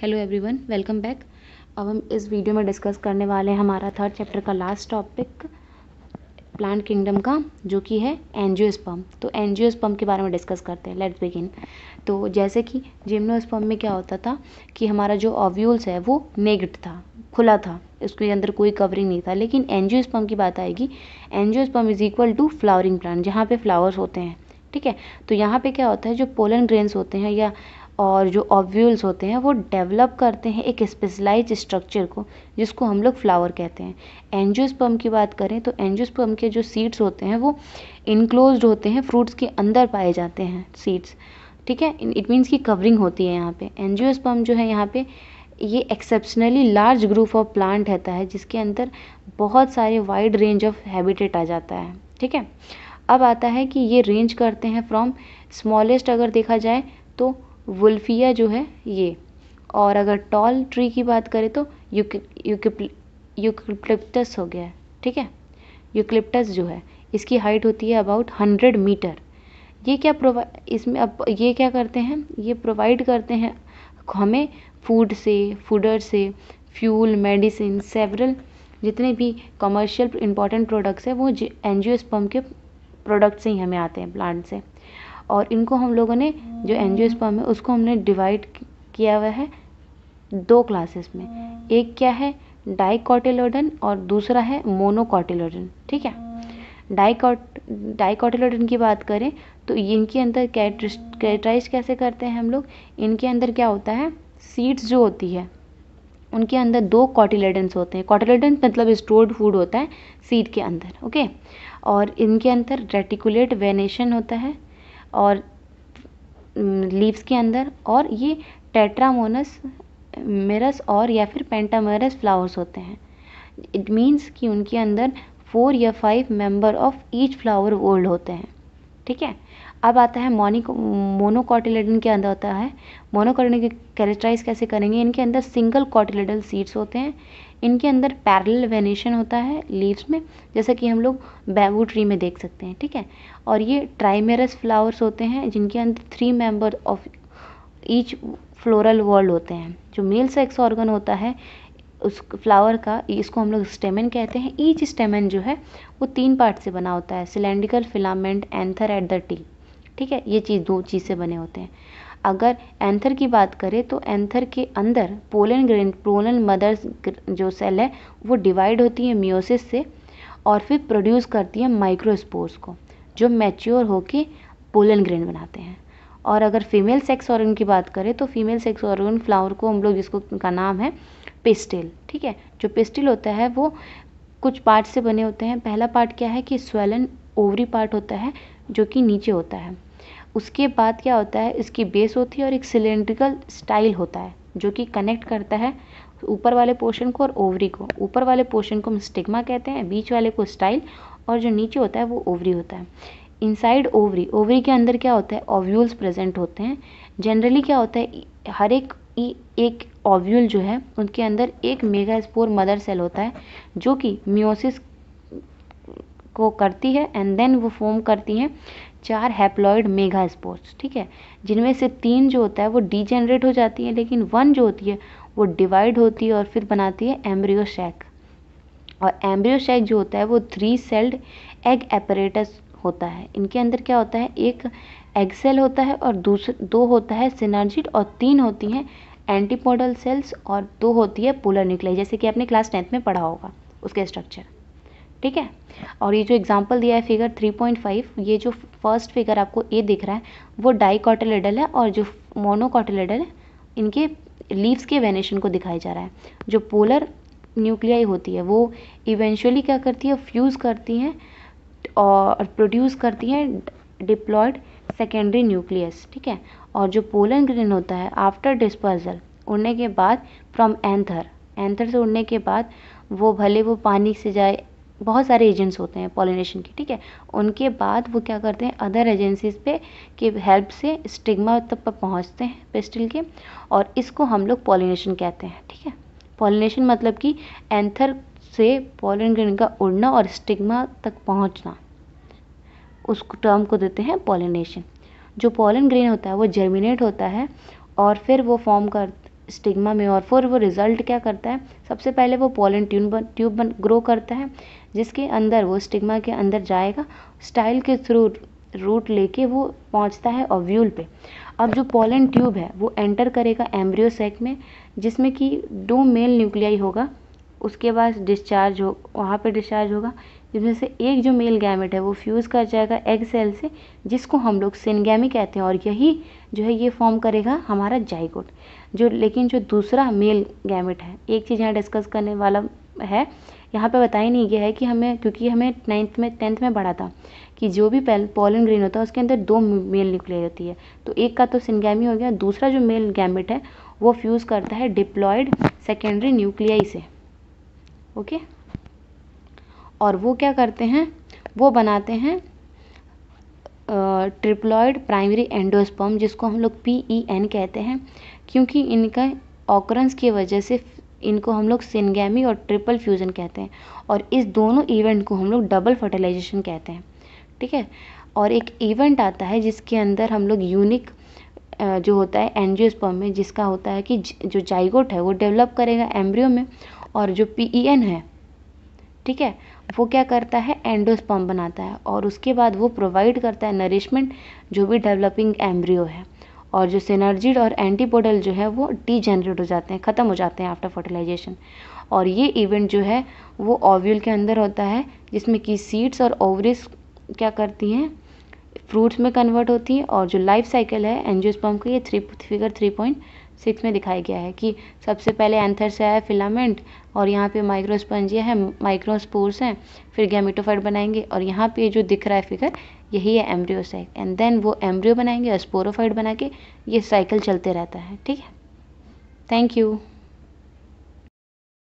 hello everyone welcome back अब हम इस वीडियो में डिस्कस करने वाले हैं हमारा थर्ड चैप्टर का लास्ट टॉपिक प्लांट किंगडम का जो कि है एनजियोस्पम तो एनजियोस्पम के बारे में डिस्कस करते हैं लेट्स बिगिन तो जैसे कि जिम्नोस्पम में क्या होता था कि हमारा जो ओव्यूल्स है वो नेगड था खुला था उसके अंदर कोई कवरिंग नहीं था लेकिन एनजियोस्पम की बात आएगी angiosperm is equal to flowering plant जहाँ पे फ्लावर्स होते हैं ठीक है तो यहाँ पे क्या होता है जो पोलन ग्रेन्स होते हैं या और जो ऑब्यूल्स होते हैं वो डेवलप करते हैं एक स्पेशलाइज स्ट्रक्चर को जिसको हम लोग फ्लावर कहते हैं एनजियोस्पर्म की बात करें तो एनजियोस्पर्म के जो सीड्स होते हैं वो इनक्लोज होते हैं फ्रूट्स के अंदर पाए जाते हैं सीड्स ठीक है इट मीन्स की कवरिंग होती है यहाँ पे एनजियोस्पर्म जो है यहाँ पे ये exceptionally large group of plant रहता है जिसके अंदर बहुत सारे वाइड रेंज ऑफ हैबिटेट आ जाता है ठीक है अब आता है कि ये रेंज करते हैं फ्रॉम स्मॉलेस्ट अगर देखा जाए तो वुल्फिया जो है ये और अगर टॉल ट्री की बात करें तो यूक्लिप्टस हो गया ठीक है यूक्लिप्टस जो है इसकी हाइट होती है अबाउट हंड्रेड मीटर ये क्या प्रोवाइड इसमें अब ये क्या करते हैं ये प्रोवाइड करते हैं हमें फूड से फूडर से फ्यूल मेडिसिन सेवरल जितने भी कमर्शियल इंपॉर्टेंट प्रोडक्ट्स हैं वो एनजीओस्पर्म के प्रोडक्ट से ही हमें आते हैं प्लांट से और इनको हम लोगों ने जो एंजियोस्पर्म है उसको हमने डिवाइड किया हुआ है दो क्लासेस में एक क्या है डाइकॉटिलोडन और दूसरा है मोनोकॉटिलोडन ठीक है डाइकॉट डाइकॉटिलोडन की बात करें तो इनके अंदर कैरेक्टराइज कैसे करते हैं हम लोग इनके अंदर क्या होता है सीड्स जो होती है उनके अंदर दो कॉटिलेडन्स होते हैं कॉटिलेडेंस मतलब स्टोर्ड फूड होता है सीड के अंदर ओके और इनके अंदर रेटिकुलेट वेनेशन होता है और लीव्स के अंदर और ये टेट्रामोनस मेरस और या फिर पेंटामेरस फ्लावर्स होते हैं इट मीन्स कि उनके अंदर फोर या five member of each flower whorl होते हैं ठीक है अब आता है मोनिक मोनोकॉटिलेडन के अंदर होता है मोनोकॉटिलेडन कैरेक्टराइज कैसे करेंगे इनके अंदर सिंगल कॉटिलेडल सीड्स होते हैं इनके अंदर पैरल वेनेशन होता है लीव्स में जैसा कि हम लोग बैम्बू ट्री में देख सकते हैं ठीक है और ये ट्राइमेरस फ्लावर्स होते हैं जिनके अंदर three member of each floral whorl होते हैं जो मेल सेक्स ऑर्गन होता है उस फ्लावर का इसको हम लोग स्टेमन कहते हैं ईच स्टेमन जो है वो तीन पार्ट से बना होता है cylindrical filament anther at the tip ठीक है ये चीज़ दो चीज़ से बने होते हैं अगर एंथर की बात करें तो एंथर के अंदर पोलन ग्रेन पोलन मदर जो सेल है वो डिवाइड होती है म्योसिस से और फिर प्रोड्यूस करती है माइक्रोस्पोर्स को जो मैच्योर होके पोलन ग्रेन बनाते हैं और अगर फीमेल सेक्स ऑर्गन की बात करें तो फीमेल सेक्स ऑर्गन फ्लावर को हम लोग जिसको का नाम है पिस्टिल ठीक है जो पिस्टिल होता है वो कुछ पार्ट से बने होते हैं पहला पार्ट क्या है कि स्वेलन ओवरी पार्ट होता है जो कि नीचे होता है उसके बाद क्या होता है इसकी बेस होती है और एक सिलेंड्रिकल स्टाइल होता है जो कि कनेक्ट करता है ऊपर वाले पोर्शन को और ओवरी को ऊपर वाले पोर्शन को हम स्टिग्मा कहते हैं बीच वाले को स्टाइल और जो नीचे होता है वो ओवरी होता है इनसाइड ओवरी ओवरी के अंदर क्या होता है ओव्यूल्स प्रेजेंट होते हैं जनरली क्या होता है हर एक एक ओव्यूल जो है उनके अंदर एक मेगा स्पोर मदर सेल होता है जो कि मियोसिस को करती है एंड देन वो फॉर्म करती हैं चार हैप्लॉयड मेगा स्पोर्ट्स ठीक है जिनमें से तीन जो होता है वो डीजेनरेट हो जाती है लेकिन वन जो होती है वो डिवाइड होती है और फिर बनाती है एम्ब्रियो शैक और एम्ब्रियो शैक जो होता है वो थ्री सेल्ड एग एपरेटस होता है इनके अंदर क्या होता है एक एग सेल होता है और दूसरे दो होता है सिनर्जिट और तीन होती हैं एंटीपोडल सेल्स और दो होती है पोलर न्यूक्लियस जैसे कि आपने क्लास टेंथ में पढ़ा होगा उसके स्ट्रक्चर ठीक है और ये जो एग्जाम्पल दिया है फिगर 3.5 ये जो फर्स्ट फिगर आपको ए दिख रहा है वो डाइकॉटिलेडल है और जो मोनोकॉटिलेडल है इनके लीव्स के वेनेशन को दिखाया जा रहा है जो पोलर न्यूक्लियाई होती है वो इवेंशुअली क्या करती है फ्यूज़ करती हैं और प्रोड्यूस करती हैं डिप्लॉयड सेकेंडरी न्यूक्लियस ठीक है और जो पोलन ग्रीन होता है आफ्टर डिस्पर्जल उड़ने के बाद फ्रॉम एंथर एंथर से उड़ने के बाद वो भले वो पानी से जाए बहुत सारे एजेंट्स होते हैं पॉलिनेशन के ठीक है उनके बाद वो क्या करते हैं अदर एजेंसीज पे के हेल्प से स्टिग्मा तक पर पहुँचते हैं पेस्टिल के और इसको हम लोग पॉलिनेशन कहते हैं ठीक है पॉलिनेशन मतलब कि एंथर से पॉलिन ग्रेन का उड़ना और स्टिग्मा तक पहुँचना उस टर्म को देते हैं पॉलिनेशन जो पॉलन ग्रेन होता है वो जर्मिनेट होता है और फिर वो फॉर्म कर स्टिग्मा में और फिर वो रिज़ल्ट क्या करता है सबसे पहले वो पोलन ट्यून बन ट्यूब बन ग्रो करता है जिसके अंदर वो स्टिग्मा के अंदर जाएगा स्टाइल के थ्रू रूट लेके वो पहुंचता है ओव्यूल पे अब जो पोलन ट्यूब है वो एंटर करेगा एम्ब्रियो सेक में जिसमें कि दो मेल न्यूक्लियाई होगा उसके बाद डिस्चार्ज हो वहाँ पे डिस्चार्ज होगा जिसमें से एक जो मेल गैमेट है वो फ्यूज़ कर जाएगा एग सेल से जिसको हम लोग सिनगैमी कहते हैं और यही जो है ये फॉर्म करेगा हमारा जाइकोट जो लेकिन जो दूसरा मेल गैमेट है एक चीज़ यहाँ डिस्कस करने वाला है यहाँ पे बताया नहीं गया है कि हमें क्योंकि हमें नाइन्थ में टेंथ में पढ़ा था कि जो भी पॉलन ग्रीन होता है उसके अंदर दो मेल निकले होती है तो एक का तो सिनगैमी हो गया दूसरा जो मेल गैमेट है वो फ्यूज़ करता है डिप्लॉयड सेकेंडरी न्यूक्लियाई से ओके और वो क्या करते हैं वो बनाते हैं ट्रिप्लॉयड प्राइमरी एंडोस्पर्म जिसको हम लोग पी ई एन कहते हैं क्योंकि इनका ऑकरेंस की वजह से इनको हम लोग सिनगैमी और ट्रिपल फ्यूज़न कहते हैं और इस दोनों इवेंट को हम लोग डबल फर्टिलाइजेशन कहते हैं ठीक है और एक इवेंट आता है जिसके अंदर हम लोग यूनिक जो होता है एनजियोस्पर्म में जिसका होता है कि जो जाइगोट है वो डेवलप करेगा एम्ब्रियो में और जो पीईएन e है ठीक है वो क्या करता है एंडोस्पर्म बनाता है और उसके बाद वो प्रोवाइड करता है नरिशमेंट जो भी डेवलपिंग एम्ब्रियो है और जो सिनर्जिड और एंटीपोडल जो है वो डीजेनरेट हो जाते हैं ख़त्म हो जाते हैं आफ्टर फर्टिलाइजेशन और ये इवेंट जो है वो ओव्यूल के अंदर होता है जिसमें कि सीड्स और ओवरिस क्या करती हैं फ्रूट्स में कन्वर्ट होती है और जो लाइफ साइकिल है एनजियोस्पर्म की ये three figure three point six में दिखाया गया है कि सबसे पहले एंथर से आया फिलामेंट और यहाँ पे माइक्रोस्पंजिया है माइक्रोस्पोर्स हैं फिर गैमिटोफाइड बनाएंगे और यहाँ पे जो दिख रहा है फिगर यही है एम्ब्रियोसाइट एंड देन वो एम्ब्रियो बनाएंगे और स्पोरोफाइट बना के ये साइकिल चलते रहता है ठीक है थैंक यू